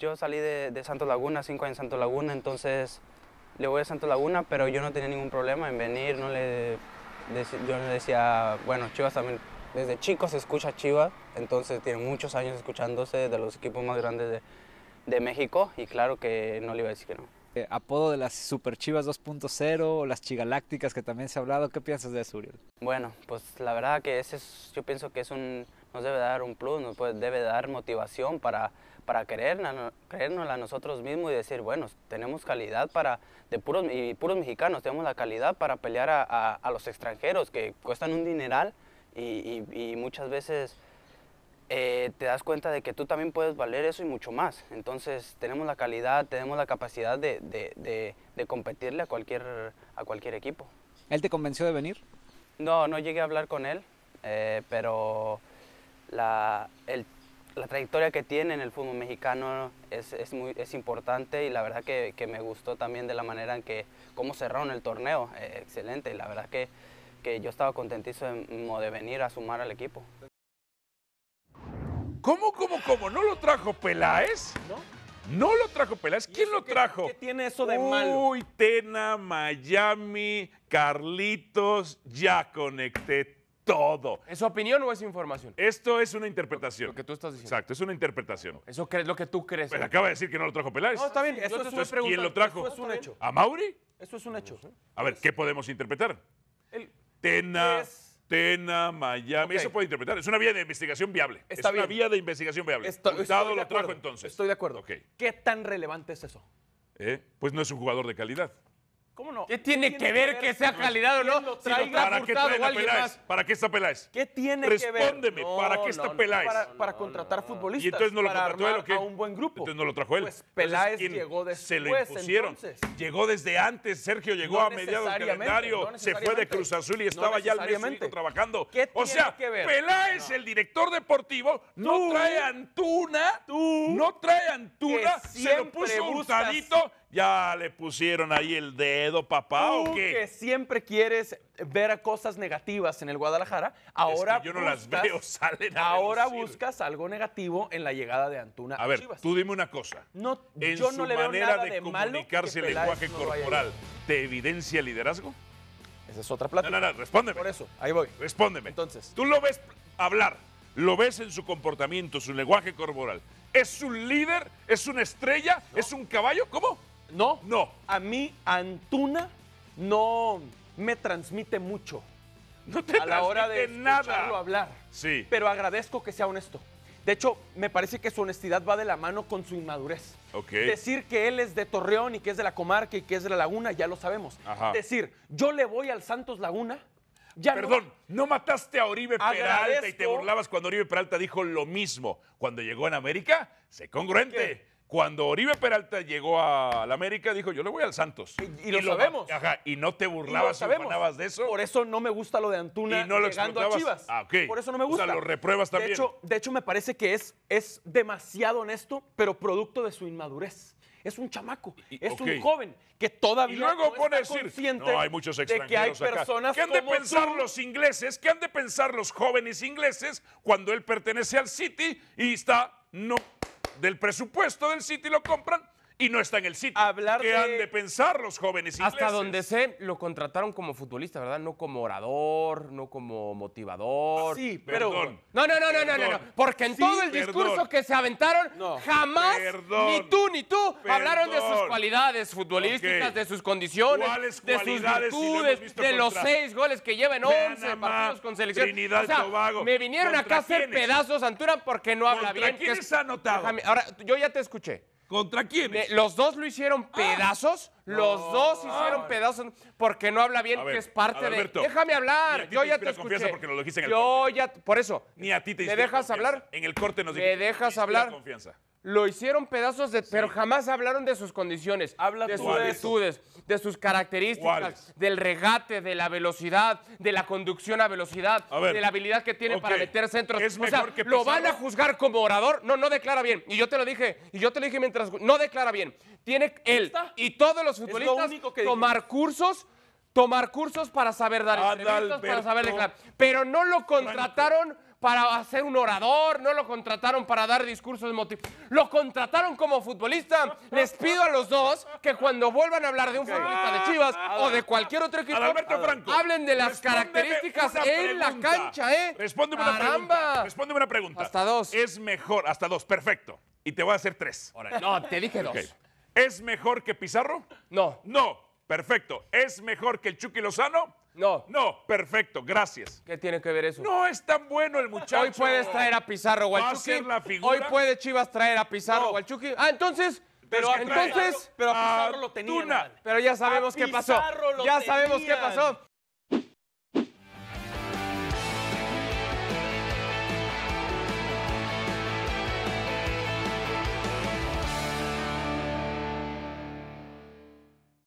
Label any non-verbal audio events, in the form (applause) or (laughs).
Yo salí de, Santo Laguna, cinco años en Santo Laguna, entonces le voy a Santo Laguna, pero yo no tenía ningún problema en venir, no le, yo le decía, bueno, Chivas también, desde chico se escucha Chivas, entonces tiene muchos años escuchándose de los equipos más grandes de, de México y claro que no le iba a decir que no. Eh, apodo de las Super Chivas 2.0, las Chigalácticas que también se ha hablado, ¿qué piensas de eso, Uriel? Bueno, pues la verdad que ese yo pienso que es un, nos debe dar un plus, nos puede, debe dar motivación para, para creernos, a nosotros mismos y decir, bueno, tenemos calidad para, de puros, y puros mexicanos, tenemos la calidad para pelear a, a, los extranjeros que cuestan un dineral y, y, muchas veces eh, te das cuenta de que tú también puedes valer eso y mucho más. Entonces tenemos la calidad, tenemos la capacidad de, de, de, competirle a cualquier, a cualquier equipo. ¿Él te convenció de venir? No, no llegué a hablar con él, eh, pero la, la trayectoria que tiene en el fútbol mexicano es, muy, es importante y la verdad que, me gustó también de la manera en que cómo cerraron el torneo, eh, excelente y la verdad que, que yo estaba contentísimo de venir a sumar al equipo. ¿Cómo, cómo, cómo? ¿No lo trajo Peláez? ¿No? No lo trajo Peláez. ¿Quién lo trajo? ¿Qué tiene eso de malo? Uy, Tena, Miami, Carlitos, ya conecté todo. ¿Es su opinión o es información? Esto es una interpretación. Lo que tú estás diciendo. Exacto, es una interpretación. Eso es lo que tú crees. Pues acaba de decir que no lo trajo Peláez. No, está bien. es ¿Quién lo trajo? Eso es un hecho. ¿A Mauri? Eso es un hecho. A ver, ¿qué podemos interpretar? El, Tena, Tena, Miami. Eso puede interpretar. Es una vía de investigación viable. Está es una vía de investigación viable. El lo trajo entonces. Estoy de acuerdo. ¿Qué tan relevante es eso? Eh, pues no es un jugador de calidad. ¿Cómo no? ¿Qué tiene, que, ver que, sea calidad o no? ¿Para qué ¿Para qué está Peláez? ¿Qué tiene Respóndeme, que ver? Respóndeme, ¿para qué está Peláez? Para, contratar futbolistas. Y entonces no lo para contrató él o qué? a un buen grupo. Entonces no lo trajo él. Pues Peláez llegó después, Se lo impusieron. Llegó desde antes, Sergio llegó a mediados de calendario, se fue de Cruz Azul y estaba ya al mes trabajando. ¿Qué o sea, que ver? Peláez, el director deportivo, no trae Antuna, no trae Antuna, se lo puso Hurtadito ¿Ya le pusieron ahí el dedo, papá, o qué? que siempre quieres ver cosas negativas en el Guadalajara, ahora yo no buscas, las veo, (laughs) Ahora buscas algo negativo en la llegada de Antuna a ver, tú dime una cosa. No, yo no le veo manera nada de, de comunicarse el lenguaje corporal, ¿te evidencia liderazgo? Esa es otra plática. No, respóndeme. Por eso, ahí voy. Respóndeme. Entonces. Tú lo ves hablar, lo ves en su comportamiento, su lenguaje corporal. ¿Es un líder? ¿Es una estrella? ¿Es un caballo? ¿Cómo? No. No. A mí Antuna no me transmite mucho. No te a la hora de nada. hablar. Sí. Pero agradezco que sea honesto. De hecho, me parece que su honestidad va de la mano con su inmadurez. Decir que él es de Torreón y que es de la comarca y que es de la Laguna, ya lo sabemos. Ajá. Decir, yo le voy al Santos Laguna. Ya Perdón, no... mataste a Oribe Peralta y te burlabas cuando Oribe Peralta dijo lo mismo. Cuando llegó en América, se congruente. Cuando Oribe Peralta llegó a la América, dijo, yo le voy al Santos. Y, lo sabemos. ajá, y no te burlabas y de eso. Por eso no me gusta lo de Antuna llegando a Chivas. Ah, Por eso no me gusta. O sea, lo repruebas también. De hecho, me parece que es, es demasiado honesto, pero producto de su inmadurez es un chamaco, es un joven que todavía no consciente hay muchos de que hay acá. personas ¿Qué han de pensar los ingleses? ¿Qué han de pensar los jóvenes ingleses cuando él pertenece al City y está no del presupuesto del y lo compran y no está en el sitio. Hablar ¿Qué de... han de pensar los jóvenes ingleses? Hasta donde sé, lo contrataron como futbolista, ¿verdad? No como orador, no como motivador. Sí, pero... Perdón. No, no, no, no, no, no, porque en todo el discurso que se aventaron, jamás, ni tú ni tú, hablaron de sus cualidades futbolísticas, de sus condiciones, de sus virtudes, de los seis goles que lleva 11 once partidos con selección. Me vinieron acá a hacer pedazos, Antura porque no habla bien. ¿Qué es... anotado? Ahora, yo ya te escuché. ¿Contra quiénes? los dos lo hicieron ah. pedazos. Los dos hicieron pedazos porque no habla bien, que es parte de. Déjame hablar. Yo ya te escuché. Yo ya. Por eso. Ni a ti te ¿Me dejas hablar? En el corte nos ¿Me dejas hablar? confianza lo hicieron pedazos de, pero jamás hablaron de sus condiciones, Habla de sus virtudes, de sus características, del regate, de la velocidad, de la conducción a velocidad, de la habilidad que tiene para meter centros. o sea, lo van a juzgar como orador. No, no declara bien. Y yo te lo dije, y yo te lo dije mientras no declara bien. Tiene él y todos los futbolistas tomar cursos tomar cursos para saber dar para saber declarar. Pero no lo contrataron para ser un orador, no lo contrataron para dar discursos motivo lo contrataron como futbolista. Les pido a los dos que cuando vuelvan a hablar de un futbolista de Chivas o de cualquier otro equipo, hablen de las características en la cancha, ¿eh? Respóndeme una pregunta. Respóndeme una pregunta. Hasta dos. Es mejor, hasta dos, perfecto. Y te voy a hacer tres. No, te dije dos. ¿Es mejor que Pizarro? No. No, perfecto. ¿Es mejor que el Chucky Lozano? No. No, perfecto, gracias. ¿Qué tiene que ver eso? No es tan bueno el muchacho. Hoy puedes traer a Pizarro o Hoy puede Chivas traer a Pizarro o Ah, entonces. Pero pero Pizarro lo tenía. Pero ya sabemos qué pasó. Ya sabemos qué pasó.